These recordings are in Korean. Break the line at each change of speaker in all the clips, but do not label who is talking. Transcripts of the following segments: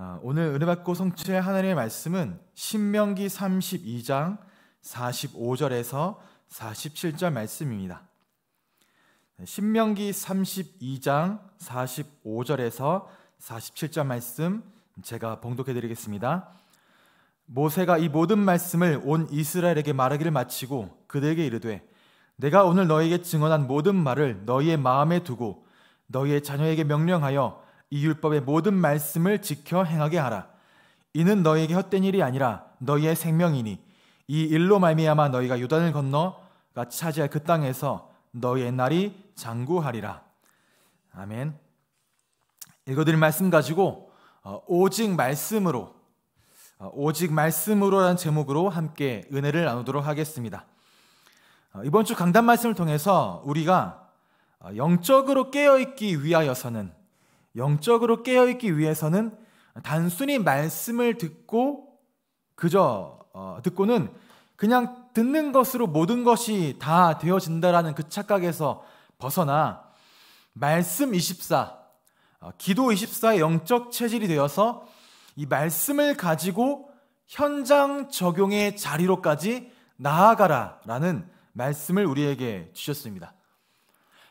아, 오늘 은혜받고 성취의 하나님의 말씀은 신명기 32장 45절에서 47절 말씀입니다. 네, 신명기 32장 45절에서 47절 말씀 제가 봉독해 드리겠습니다. 모세가 이 모든 말씀을 온 이스라엘에게 말하기를 마치고 그들에게 이르되 내가 오늘 너에게 증언한 모든 말을 너희의 마음에 두고 너희의 자녀에게 명령하여 이 율법의 모든 말씀을 지켜 행하게 하라. 이는 너희에게 헛된 일이 아니라 너희의 생명이니 이 일로 말미암아 너희가 요단을 건너 같 차지할 그 땅에서 너희의 날이 장구하리라. 아멘. 읽어드린 말씀 가지고 어, 오직 말씀으로 어, 오직 말씀으로라는 제목으로 함께 은혜를 나누도록 하겠습니다. 어, 이번 주 강단 말씀을 통해서 우리가 영적으로 깨어있기 위하여서는 영적으로 깨어있기 위해서는 단순히 말씀을 듣고 그저 어, 듣고는 그냥 듣는 것으로 모든 것이 다 되어진다라는 그 착각에서 벗어나 말씀 24, 어, 기도 24의 영적 체질이 되어서 이 말씀을 가지고 현장 적용의 자리로까지 나아가라라는 말씀을 우리에게 주셨습니다.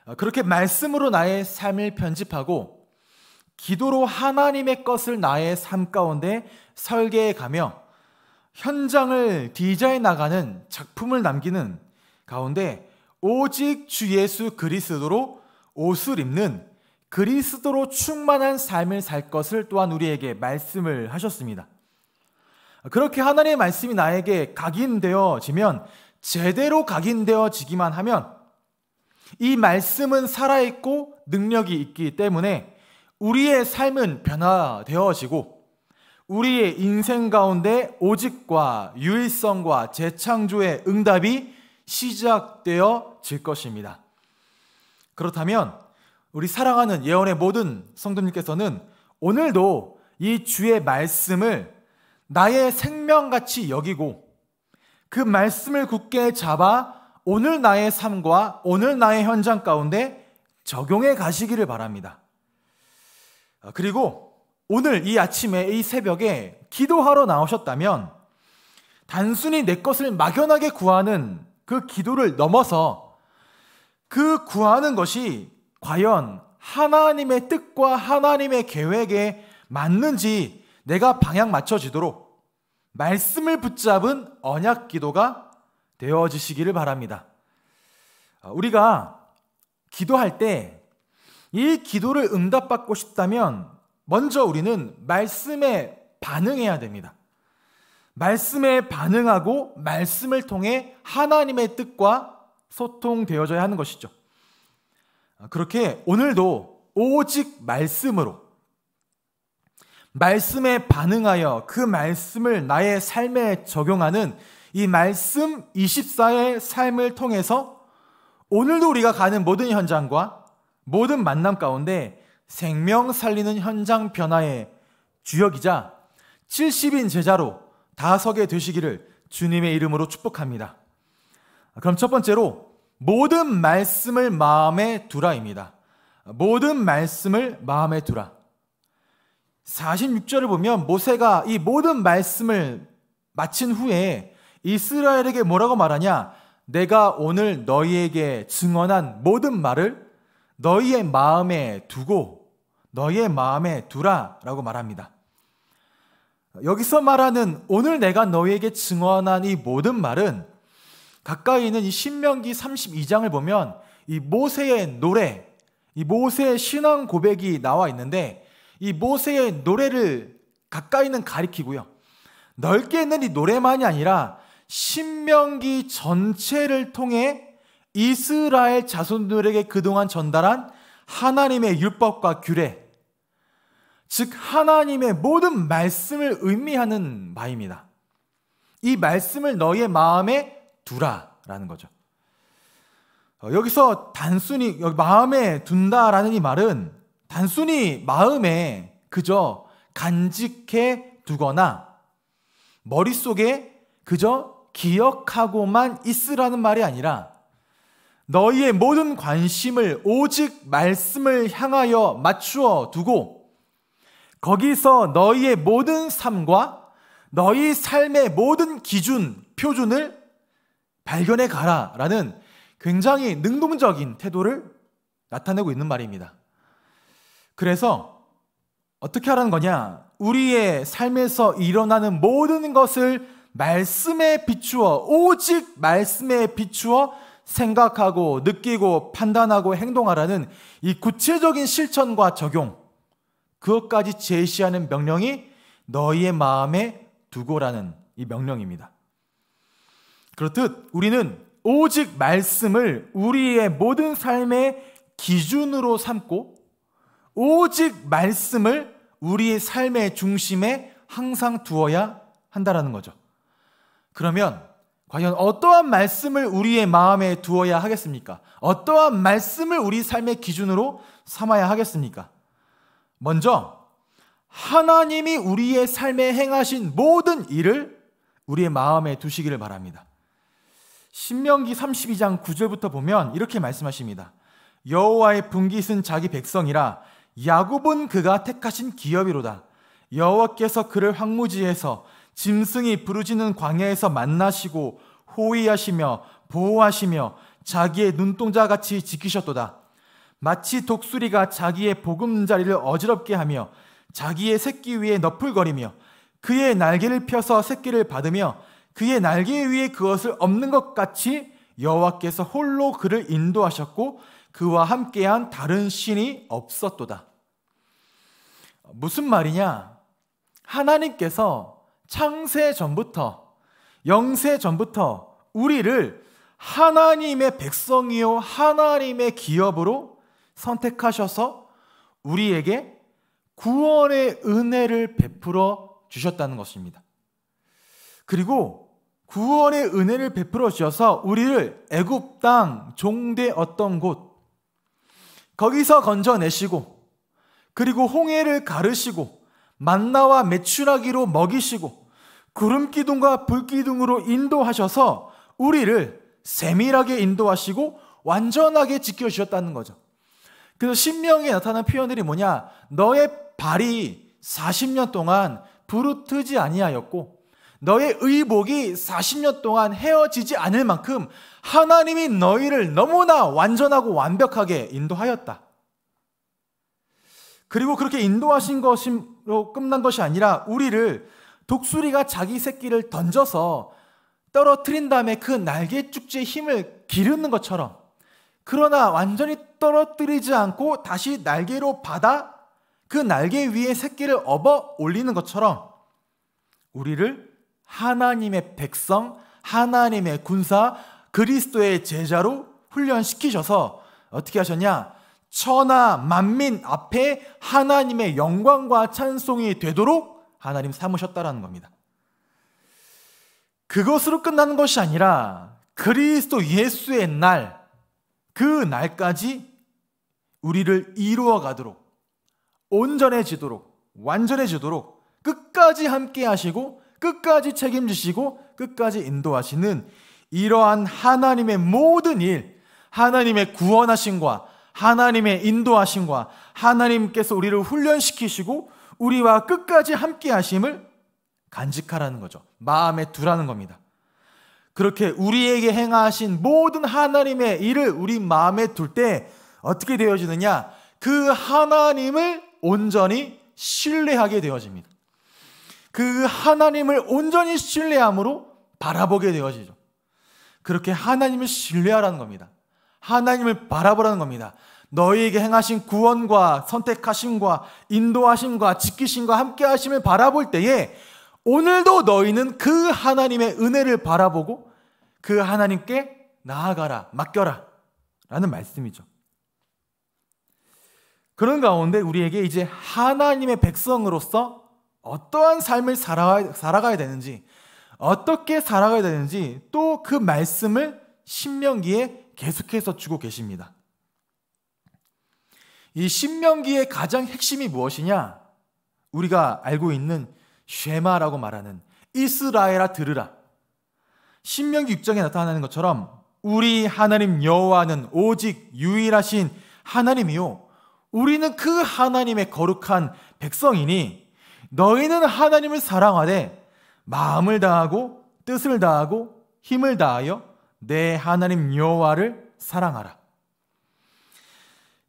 어, 그렇게 말씀으로 나의 삶을 편집하고 기도로 하나님의 것을 나의 삶 가운데 설계해 가며 현장을 디자인 나가는 작품을 남기는 가운데 오직 주 예수 그리스도로 옷을 입는 그리스도로 충만한 삶을 살 것을 또한 우리에게 말씀을 하셨습니다. 그렇게 하나님의 말씀이 나에게 각인되어지면 제대로 각인되어지기만 하면 이 말씀은 살아있고 능력이 있기 때문에 우리의 삶은 변화되어지고 우리의 인생 가운데 오직과 유일성과 재창조의 응답이 시작되어질 것입니다. 그렇다면 우리 사랑하는 예언의 모든 성도님께서는 오늘도 이 주의 말씀을 나의 생명같이 여기고 그 말씀을 굳게 잡아 오늘 나의 삶과 오늘 나의 현장 가운데 적용해 가시기를 바랍니다. 아, 그리고 오늘 이 아침에 이 새벽에 기도하러 나오셨다면 단순히 내 것을 막연하게 구하는 그 기도를 넘어서 그 구하는 것이 과연 하나님의 뜻과 하나님의 계획에 맞는지 내가 방향 맞춰지도록 말씀을 붙잡은 언약 기도가 되어지시기를 바랍니다. 아, 우리가 기도할 때이 기도를 응답받고 싶다면 먼저 우리는 말씀에 반응해야 됩니다. 말씀에 반응하고 말씀을 통해 하나님의 뜻과 소통되어져야 하는 것이죠. 그렇게 오늘도 오직 말씀으로 말씀에 반응하여 그 말씀을 나의 삶에 적용하는 이 말씀 24의 삶을 통해서 오늘도 우리가 가는 모든 현장과 모든 만남 가운데 생명 살리는 현장 변화의 주역이자 70인 제자로 다 서게 되시기를 주님의 이름으로 축복합니다. 그럼 첫 번째로 모든 말씀을 마음에 두라입니다. 모든 말씀을 마음에 두라. 46절을 보면 모세가 이 모든 말씀을 마친 후에 이스라엘에게 뭐라고 말하냐? 내가 오늘 너희에게 증언한 모든 말을 너희의 마음에 두고 너희의 마음에 두라라고 말합니다. 여기서 말하는 오늘 내가 너희에게 증언한 이 모든 말은 가까이 있는 이 신명기 32장을 보면 이 모세의 노래, 이 모세의 신앙 고백이 나와 있는데 이 모세의 노래를 가까이는 가리키고요. 넓게 있는 이 노래만이 아니라 신명기 전체를 통해 이스라엘 자손들에게 그동안 전달한 하나님의 율법과 규례, 즉 하나님의 모든 말씀을 의미하는 바입니다. 이 말씀을 너의 마음에 두라라는 거죠. 어, 여기서 단순히 마음에 둔다라는 이 말은 단순히 마음에 그저 간직해 두거나 머릿속에 그저 기억하고만 있으라는 말이 아니라 너희의 모든 관심을 오직 말씀을 향하여 맞추어 두고 거기서 너희의 모든 삶과 너희 삶의 모든 기준, 표준을 발견해 가라 라는 굉장히 능동적인 태도를 나타내고 있는 말입니다. 그래서 어떻게 하라는 거냐? 우리의 삶에서 일어나는 모든 것을 말씀에 비추어, 오직 말씀에 비추어 생각하고 느끼고 판단하고 행동하라는 이 구체적인 실천과 적용, 그것까지 제시하는 명령이 너희의 마음에 두고라는 이 명령입니다. 그렇듯 우리는 오직 말씀을 우리의 모든 삶의 기준으로 삼고 오직 말씀을 우리의 삶의 중심에 항상 두어야 한다라는 거죠. 그러면 과연 어떠한 말씀을 우리의 마음에 두어야 하겠습니까? 어떠한 말씀을 우리 삶의 기준으로 삼아야 하겠습니까? 먼저, 하나님이 우리의 삶에 행하신 모든 일을 우리의 마음에 두시기를 바랍니다. 신명기 32장 9절부터 보면 이렇게 말씀하십니다. 여호와의 분기 쓴 자기 백성이라 야곱은 그가 택하신 기업이로다. 여호와께서 그를 황무지에서 짐승이 부르짖는 광야에서 만나시고 호위하시며 보호하시며 자기의 눈동자 같이 지키셨도다. 마치 독수리가 자기의 보금자리를 어지럽게 하며 자기의 새끼 위에 너풀거리며 그의 날개를 펴서 새끼를 받으며 그의 날개 위에 그것을 없는 것 같이 여호와께서 홀로 그를 인도하셨고 그와 함께한 다른 신이 없었도다. 무슨 말이냐? 하나님께서 창세 전부터 영세 전부터 우리를 하나님의 백성이요 하나님의 기업으로 선택하셔서 우리에게 구원의 은혜를 베풀어 주셨다는 것입니다. 그리고 구원의 은혜를 베풀어 주셔서 우리를 애굽 땅 종대 어떤 곳 거기서 건져내시고 그리고 홍해를 가르시고 만나와 매출하기로 먹이시고 구름 기둥과 불 기둥으로 인도하셔서 우리를 세밀하게 인도하시고 완전하게 지켜 주셨다는 거죠. 그래서 신명에 나타난 표현들이 뭐냐? 너의 발이 40년 동안 부르트지 아니하였고 너의 의복이 40년 동안 헤어지지 않을 만큼 하나님이 너희를 너무나 완전하고 완벽하게 인도하였다. 그리고 그렇게 인도하신 것으로 끝난 것이 아니라 우리를 독수리가 자기 새끼를 던져서 떨어뜨린 다음에 그 날개 축지의 힘을 기르는 것처럼 그러나 완전히 떨어뜨리지 않고 다시 날개로 받아 그 날개 위에 새끼를 업어 올리는 것처럼 우리를 하나님의 백성, 하나님의 군사, 그리스도의 제자로 훈련시키셔서 어떻게 하셨냐? 천하 만민 앞에 하나님의 영광과 찬송이 되도록 하나님 삼으셨다라는 겁니다. 그것으로 끝나는 것이 아니라 그리스도 예수의 날, 그 날까지 우리를 이루어 가도록 온전해지도록 완전해지도록 끝까지 함께 하시고 끝까지 책임지시고 끝까지 인도하시는 이러한 하나님의 모든 일, 하나님의 구원하신과 하나님의 인도하심과 하나님께서 우리를 훈련시키시고 우리와 끝까지 함께 하심을 간직하라는 거죠. 마음에 두라는 겁니다. 그렇게 우리에게 행하신 모든 하나님의 일을 우리 마음에 둘 때 어떻게 되어지느냐? 그 하나님을 온전히 신뢰하게 되어집니다. 그 하나님을 온전히 신뢰함으로 바라보게 되어지죠. 그렇게 하나님을 신뢰하라는 겁니다. 하나님을 바라보라는 겁니다. 너희에게 행하신 구원과 선택하심과 인도하심과 지키심과 함께 하심을 바라볼 때에 오늘도 너희는 그 하나님의 은혜를 바라보고 그 하나님께 나아가라, 맡겨라. 라는 말씀이죠. 그런 가운데 우리에게 이제 하나님의 백성으로서 어떠한 삶을 살아가야, 되는지, 어떻게 살아가야 되는지 또 그 말씀을 신명기에 계속해서 주고 계십니다. 이 신명기의 가장 핵심이 무엇이냐? 우리가 알고 있는 쉐마라고 말하는 이스라엘아 들으라. 신명기 6장에 나타나는 것처럼 우리 하나님 여호와는 오직 유일하신 하나님이요 우리는 그 하나님의 거룩한 백성이니 너희는 하나님을 사랑하되 마음을 다하고 뜻을 다하고 힘을 다하여 내 하나님 여호와를 사랑하라.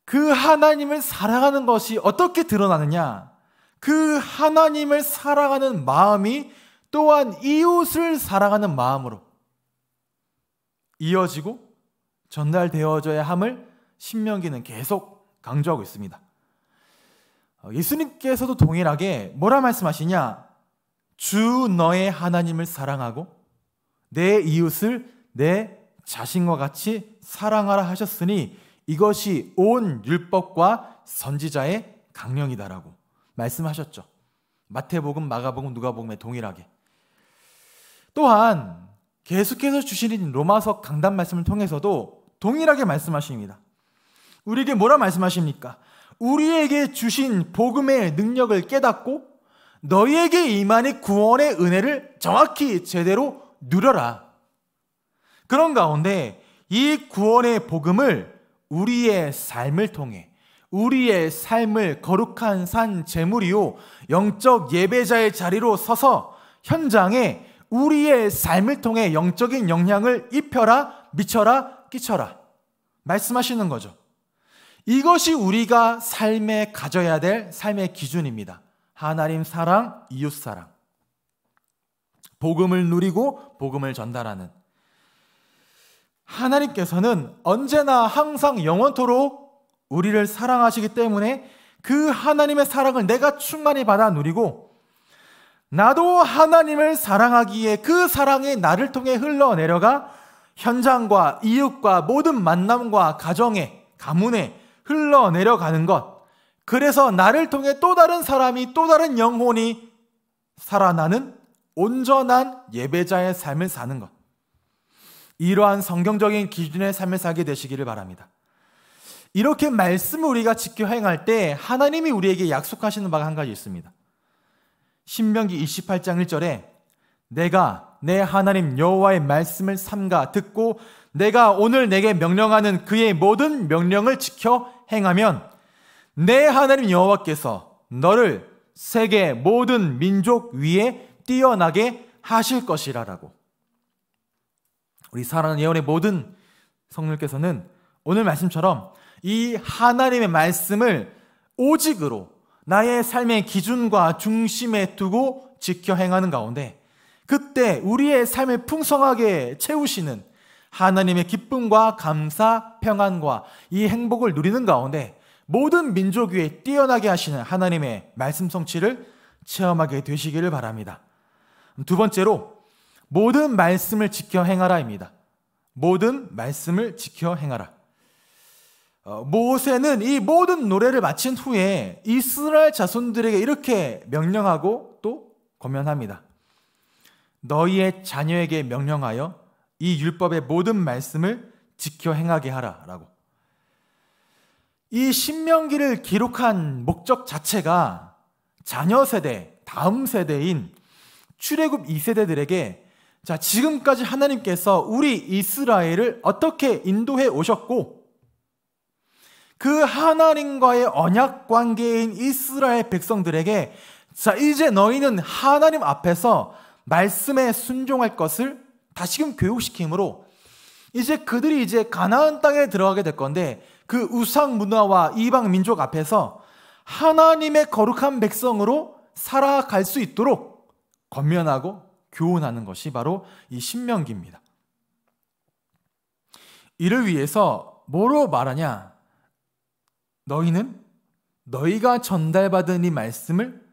그 하나님을 사랑하는 것이 어떻게 드러나느냐? 그 하나님을 사랑하는 마음이 또한 이웃을 사랑하는 마음으로 이어지고 전달되어져야 함을 신명기는 계속 강조하고 있습니다. 어, 예수님께서도 동일하게 뭐라 말씀하시냐? 주 너의 하나님을 사랑하고 내 이웃을 내 자신과 같이 사랑하라 하셨으니 이것이 온 율법과 선지자의 강령이다라고 말씀하셨죠. 마태복음, 마가복음, 누가복음에 동일하게. 또한 계속해서 주시는 로마서 강단 말씀을 통해서도 동일하게 말씀하십니다. 우리에게 뭐라 말씀하십니까? 우리에게 주신 복음의 능력을 깨닫고 너희에게 임하니 구원의 은혜를 정확히 제대로 누려라. 그런 가운데 이 구원의 복음을 우리의 삶을 통해 우리의 삶을 거룩한 산 제물이요 영적 예배자의 자리로 서서 현장에 우리의 삶을 통해 영적인 영향을 입혀라 미쳐라 끼쳐라 말씀하시는 거죠. 이것이 우리가 삶에 가져야 될 삶의 기준입니다. 하나님 사랑, 이웃 사랑. 복음을 누리고 복음을 전달하는 하나님께서는 언제나 항상 영원토록 우리를 사랑하시기 때문에 그 하나님의 사랑을 내가 충만히 받아 누리고 나도 하나님을 사랑하기에 그 사랑이 나를 통해 흘러내려가 현장과 이웃과 모든 만남과 가정에 가문에 흘러내려가는 것 그래서 나를 통해 또 다른 사람이 또 다른 영혼이 살아나는 온전한 예배자의 삶을 사는 것 이러한 성경적인 기준의 삶을 살게 되시기를 바랍니다. 이렇게 말씀을 우리가 지켜 행할 때 하나님이 우리에게 약속하시는 바가 한 가지 있습니다. 신명기 28장 1절에 내가 내 하나님 여호와의 말씀을 삼가 듣고 내가 오늘 내게 명령하는 그의 모든 명령을 지켜 행하면 내 하나님 여호와께서 너를 세계 모든 민족 위에 뛰어나게 하실 것이라라고 우리 사랑하는 예언의 모든 성령께서는 오늘 말씀처럼 이 하나님의 말씀을 오직으로 나의 삶의 기준과 중심에 두고 지켜 행하는 가운데 그때 우리의 삶을 풍성하게 채우시는 하나님의 기쁨과 감사, 평안과 이 행복을 누리는 가운데 모든 민족 위에 뛰어나게 하시는 하나님의 말씀 성취를 체험하게 되시기를 바랍니다. 두 번째로 모든 말씀을 지켜 행하라입니다. 모든 말씀을 지켜 행하라. 어, 모세는 이 모든 노래를 마친 후에 이스라엘 자손들에게 이렇게 명령하고 또 권면합니다. 너희의 자녀에게 명령하여 이 율법의 모든 말씀을 지켜 행하게 하라라고. 이 신명기를 기록한 목적 자체가 자녀 세대, 다음 세대인 출애굽 2세대들에게 자, 지금까지 하나님께서 우리 이스라엘을 어떻게 인도해 오셨고, 그 하나님과의 언약 관계인 이스라엘 백성들에게, 자, 이제 너희는 하나님 앞에서 말씀에 순종할 것을 다시금 교육시키므로, 이제 그들이 이제 가나안 땅에 들어가게 될 건데, 그 우상 문화와 이방 민족 앞에서 하나님의 거룩한 백성으로 살아갈 수 있도록 건면하고 교훈하는 것이 바로 이 신명기입니다. 이를 위해서 뭐로 말하냐? 너희는 너희가 전달받은 이 말씀을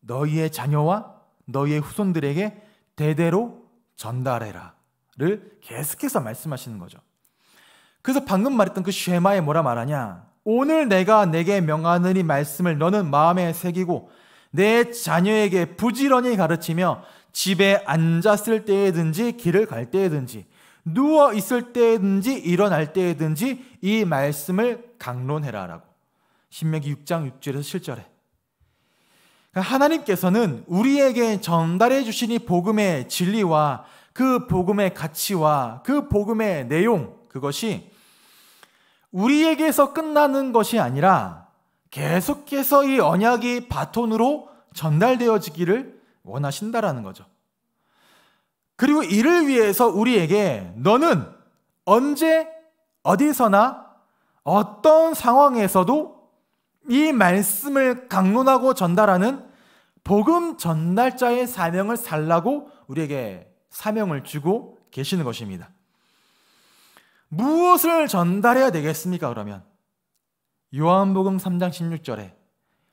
너희의 자녀와 너희의 후손들에게 대대로 전달해라를 계속해서 말씀하시는 거죠. 그래서 방금 말했던 그 쉐마에 뭐라 말하냐? 오늘 내가 내게 명하는 이 말씀을 너는 마음에 새기고 내 자녀에게 부지런히 가르치며 집에 앉았을 때든지 길을 갈 때든지 누워 있을 때든지 일어날 때든지 이 말씀을 강론해라라고 신명기 6장 6절에서 7절에 그러니까 하나님께서는 우리에게 전달해 주신 이 복음의 진리와 그 복음의 가치와 그 복음의 내용 그것이 우리에게서 끝나는 것이 아니라 계속해서 이 언약이 바톤으로 전달되어지기를 원하신다라는 거죠. 그리고 이를 위해서 우리에게 너는 언제 어디서나 어떤 상황에서도 이 말씀을 강론하고 전달하는 복음 전달자의 사명을 살라고 우리에게 사명을 주고 계시는 것입니다. 무엇을 전달해야 되겠습니까, 그러면? 요한복음 3장 16절에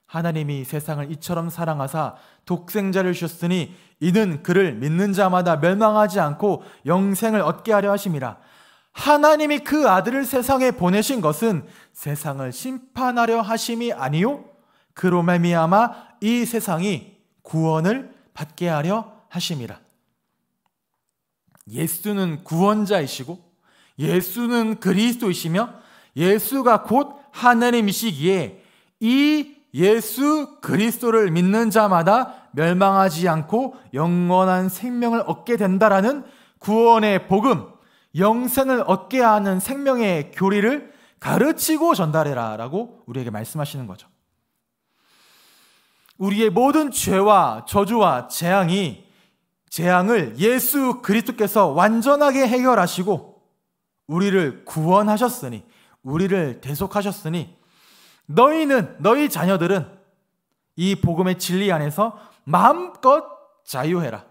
하나님이 세상을 이처럼 사랑하사 독생자를 주셨으니 이는 그를 믿는 자마다 멸망하지 않고 영생을 얻게 하려 하심이라. 하나님이 그 아들을 세상에 보내신 것은 세상을 심판하려 하심이 아니요 그로 말미암아 이 세상이 구원을 받게 하려 하심이라. 예수는 구원자이시고 예수는 그리스도이시며 예수가 곧 하나님이시기에 이 예수 그리스도를 믿는 자마다 멸망하지 않고 영원한 생명을 얻게 된다라는 구원의 복음, 영생을 얻게 하는 생명의 교리를 가르치고 전달해라 라고 우리에게 말씀하시는 거죠. 우리의 모든 죄와 저주와 재앙이 재앙을 예수 그리스도께서 완전하게 해결하시고 우리를 구원하셨으니 우리를 대속하셨으니 너희는 너희 자녀들은 이 복음의 진리 안에서 마음껏 자유해라.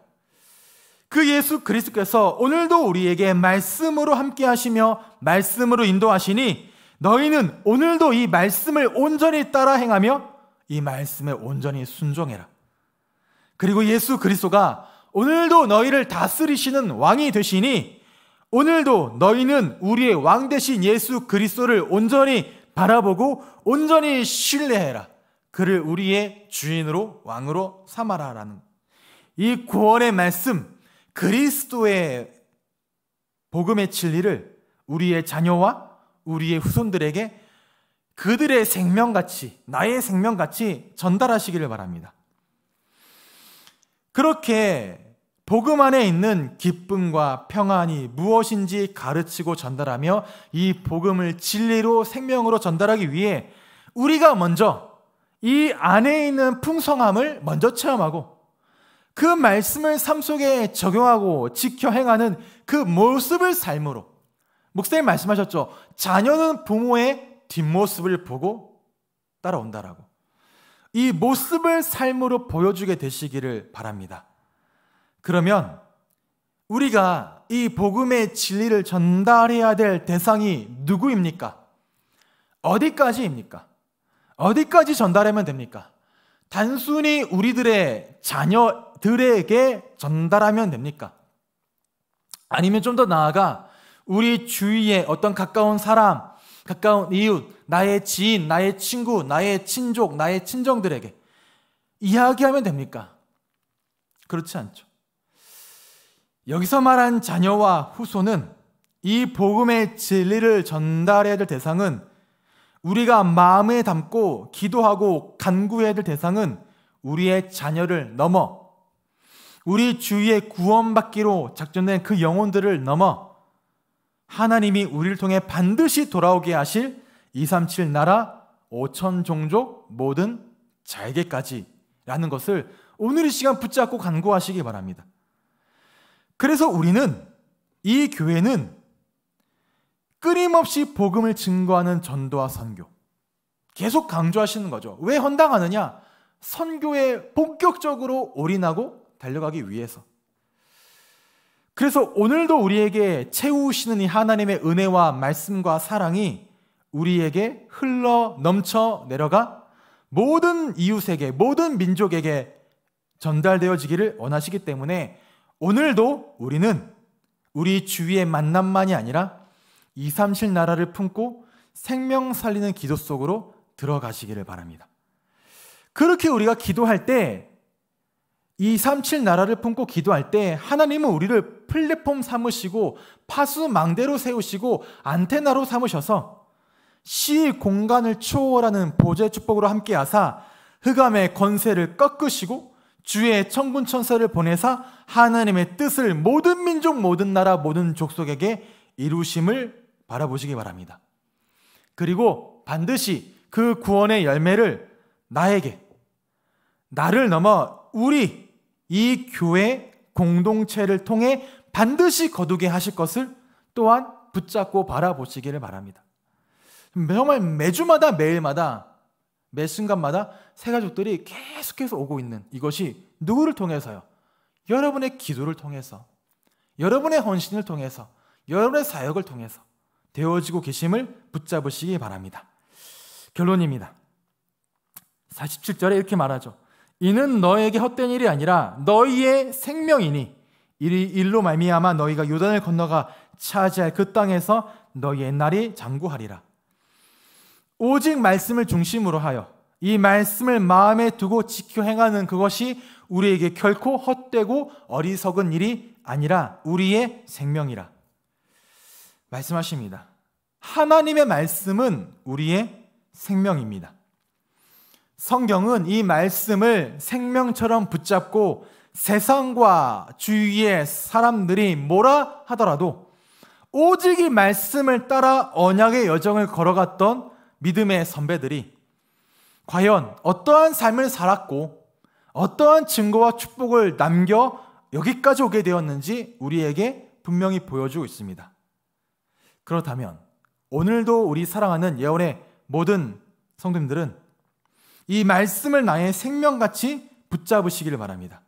그 예수 그리스께서 오늘도 우리에게 말씀으로 함께 하시며 말씀으로 인도하시니 너희는 오늘도 이 말씀을 온전히 따라 행하며 이 말씀에 온전히 순종해라. 그리고 예수 그리스도가 오늘도 너희를 다스리시는 왕이 되시니 오늘도 너희는 우리의 왕 대신 예수 그리스도를 온전히 바라보고 온전히 신뢰해라. 그를 우리의 주인으로 왕으로 삼아라라는 이 구원의 말씀 그리스도의 복음의 진리를 우리의 자녀와 우리의 후손들에게 그들의 생명같이 나의 생명같이 전달하시기를 바랍니다. 그렇게 복음 안에 있는 기쁨과 평안이 무엇인지 가르치고 전달하며 이 복음을 진리로 생명으로 전달하기 위해 우리가 먼저 이 안에 있는 풍성함을 먼저 체험하고 그 말씀을 삶 속에 적용하고 지켜 행하는 그 모습을 삶으로 목사님 말씀하셨죠. 자녀는 부모의 뒷모습을 보고 따라온다라고. 이 모습을 삶으로 보여주게 되시기를 바랍니다. 그러면 우리가 이 복음의 진리를 전달해야 될 대상이 누구입니까? 어디까지입니까? 어디까지 전달하면 됩니까? 단순히 우리들의 자녀들에게 전달하면 됩니까? 아니면 좀 더 나아가 우리 주위에 어떤 가까운 사람, 가까운 이웃, 나의 지인, 나의 친구, 나의 친족, 나의 친정들에게 이야기하면 됩니까? 그렇지 않죠. 여기서 말한 자녀와 후손은 이 복음의 진리를 전달해야 될 대상은 우리가 마음에 담고 기도하고 간구해야 될 대상은 우리의 자녀를 넘어 우리 주위의 구원받기로 작전된 그 영혼들을 넘어 하나님이 우리를 통해 반드시 돌아오게 하실 237 나라 5천 종족 모든 자에게까지라는 것을 오늘 이 시간 붙잡고 간구하시기 바랍니다. 그래서 우리는 이 교회는 끊임없이 복음을 증거하는 전도와 선교. 계속 강조하시는 거죠. 왜 헌당하느냐? 선교에 본격적으로 올인하고 달려가기 위해서. 그래서 오늘도 우리에게 채우시는 이 하나님의 은혜와 말씀과 사랑이 우리에게 흘러 넘쳐 내려가 모든 이웃에게, 모든 민족에게 전달되어지기를 원하시기 때문에 오늘도 우리는 우리 주위의 만남만이 아니라 이삼7 나라를 품고 생명 살리는 기도 속으로 들어가시기를 바랍니다. 그렇게 우리가 기도할 때 2, 3, 7 나라를 품고 기도할 때 하나님은 우리를 플랫폼 삼으시고 파수 망대로 세우시고 안테나로 삼으셔서 시 공간을 초월하는 보제 축복으로 함께 하사 흑암의 권세를 꺾으시고 주의 천군 천사를 보내사 하나님의 뜻을 모든 민족 모든 나라 모든 족속에게 이루심을 바라보시기 바랍니다. 그리고 반드시 그 구원의 열매를 나에게 나를 넘어 우리 이 교회 공동체를 통해 반드시 거두게 하실 것을 또한 붙잡고 바라보시기를 바랍니다. 정말 매주마다 매일마다 매 순간마다 새 가족들이 계속해서 오고 있는 이것이 누구를 통해서요? 여러분의 기도를 통해서, 여러분의 헌신을 통해서, 여러분의 사역을 통해서 되어지고 계심을 붙잡으시기 바랍니다. 결론입니다. 47절에 이렇게 말하죠. 이는 너에게 헛된 일이 아니라 너희의 생명이니 이리 일로 말미암아 너희가 요단을 건너가 차지할 그 땅에서 너희의 날이 장구하리라. 오직 말씀을 중심으로 하여 이 말씀을 마음에 두고 지켜 행하는 그것이 우리에게 결코 헛되고 어리석은 일이 아니라 우리의 생명이라. 말씀하십니다. 하나님의 말씀은 우리의 생명입니다. 성경은 이 말씀을 생명처럼 붙잡고 세상과 주위의 사람들이 뭐라 하더라도 오직 이 말씀을 따라 언약의 여정을 걸어갔던 믿음의 선배들이 과연 어떠한 삶을 살았고 어떠한 증거와 축복을 남겨 여기까지 오게 되었는지 우리에게 분명히 보여주고 있습니다. 그렇다면 오늘도 우리 사랑하는 예언의 모든 성도님들은 이 말씀을 나의 생명같이 붙잡으시기를 바랍니다.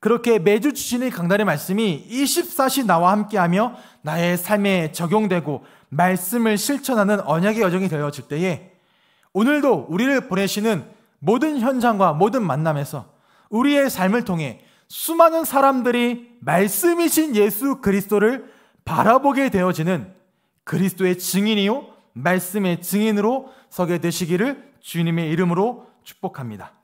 그렇게 매주 주시는 강단의 말씀이 24시 나와 함께하며 나의 삶에 적용되고 말씀을 실천하는 언약의 여정이 되어질 때에 오늘도 우리를 보내시는 모든 현장과 모든 만남에서 우리의 삶을 통해 수많은 사람들이 말씀이신 예수 그리스도를 바라보게 되어지는 그리스도의 증인이요 말씀의 증인으로 서게 되시기를 주님의 이름으로 축복합니다.